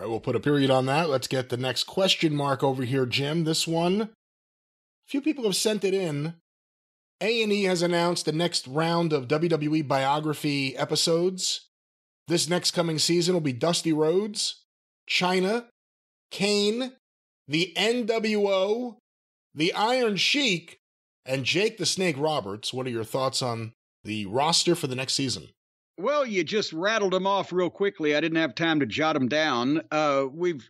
All right, we'll put a period on that. Let's get the next question mark over here, Jim. This one, few people have sent it in. A&E has announced the next round of WWE biography episodes. This next coming season will be Dusty Rhodes, China, Kane, the NWO, the Iron Sheik, and Jake the Snake Roberts. What are your thoughts on the roster for the next season? Well, you just rattled them off real quickly. I didn't have time to jot them down. Uh, we've,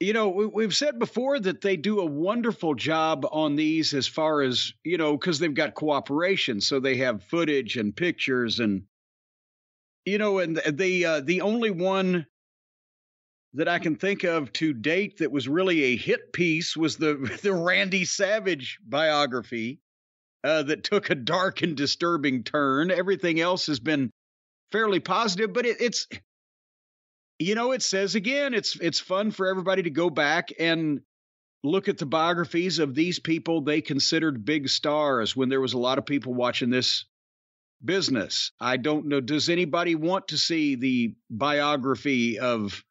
you know, we, have said before that they do a wonderful job on these as far as, you know, because they've got cooperation. So they have footage and pictures and, you know, and the, uh, the only one that I can think of to date that was really a hit piece was the, the Randy Savage biography. Uh, that took a dark and disturbing turn. Everything else has been fairly positive, but it, it's you know, it says again, it's it's fun for everybody to go back and look at the biographies of these people they considered big stars when there was a lot of people watching this business. I don't know. Does anybody want to see the biography of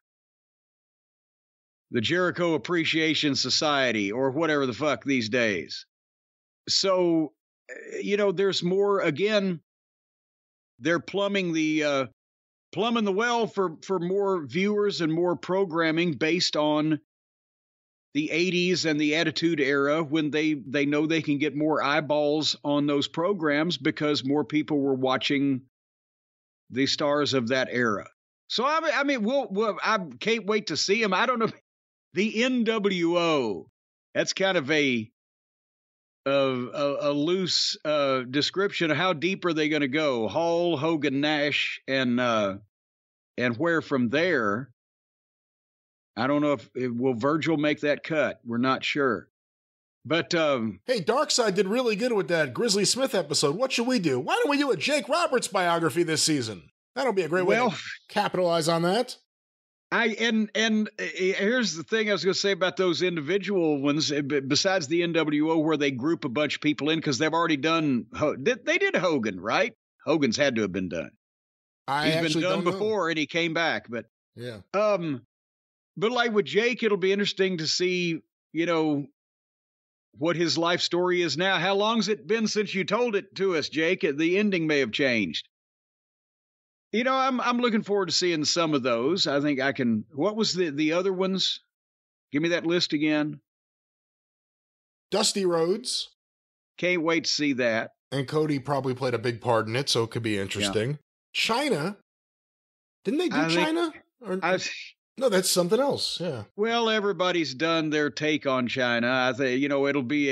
the Jericho Appreciation Society or whatever the fuck these days? So, eh, you know, there's more, again, they're plumbing the uh, plumbing the well for for more viewers and more programming based on the 80s and the attitude era when they they know they can get more eyeballs on those programs because more people were watching the stars of that era so i, I mean we'll, we'll, i can't wait to see them i don't know the nwo that's kind of a of a, a loose uh, description of how deep are they going to go? Hall, Hogan, Nash, and uh, and where from there? I don't know if, if eh, will Virgil make that cut. We're not sure. But um, hey, Side did really good with that Grizzly Smith episode. What should we do? Why don't we do a Jake Roberts biography this season? That'll be a great well, way to capitalize on that. I and and eh, eh, here's the thing I was going to say about those individual ones. Eh, besides the NWO, where they group a bunch of people in because they've already done they did Hogan right. Hogan's had to have been done. I He's been done before, know. and he came back. But yeah, um, but like with Jake, it'll be interesting to see you know what his life story is now. How long's it been since you told it to us, Jake? The ending may have changed. You know, I'm I'm looking forward to seeing some of those. I think I can. What was the the other ones? Give me that list again. Dusty Roads. Can't wait to see that. And Cody probably played a big part in it, so it could be interesting. Yeah. China. Didn't they do I China? Think, or, I, no, that's something else. Yeah. Well, everybody's done their take on China. I think you know it'll be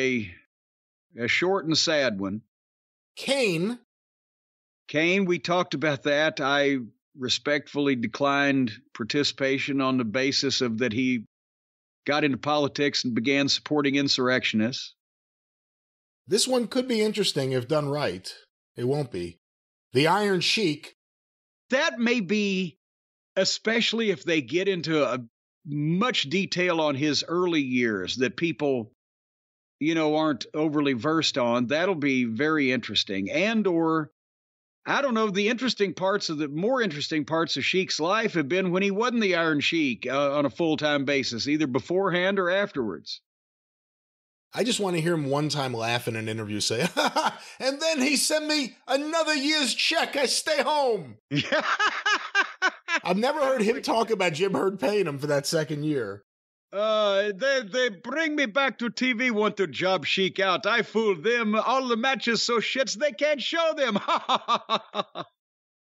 a a short and sad one. Kane. Kane, we talked about that. I respectfully declined participation on the basis of that he got into politics and began supporting insurrectionists. This one could be interesting if done right. It won't be. The Iron Sheik. That may be, especially if they get into a much detail on his early years that people you know aren't overly versed on that'll be very interesting and or I don't know. The interesting parts of the more interesting parts of Sheik's life have been when he wasn't the Iron Sheik uh, on a full time basis, either beforehand or afterwards. I just want to hear him one time laugh in an interview say, and then he sent me another year's check. I stay home. I've never heard him talk about Jim Hurd paying him for that second year. Uh, they they bring me back to TV. Want their job chic out? I fooled them. All the matches so shits they can't show them.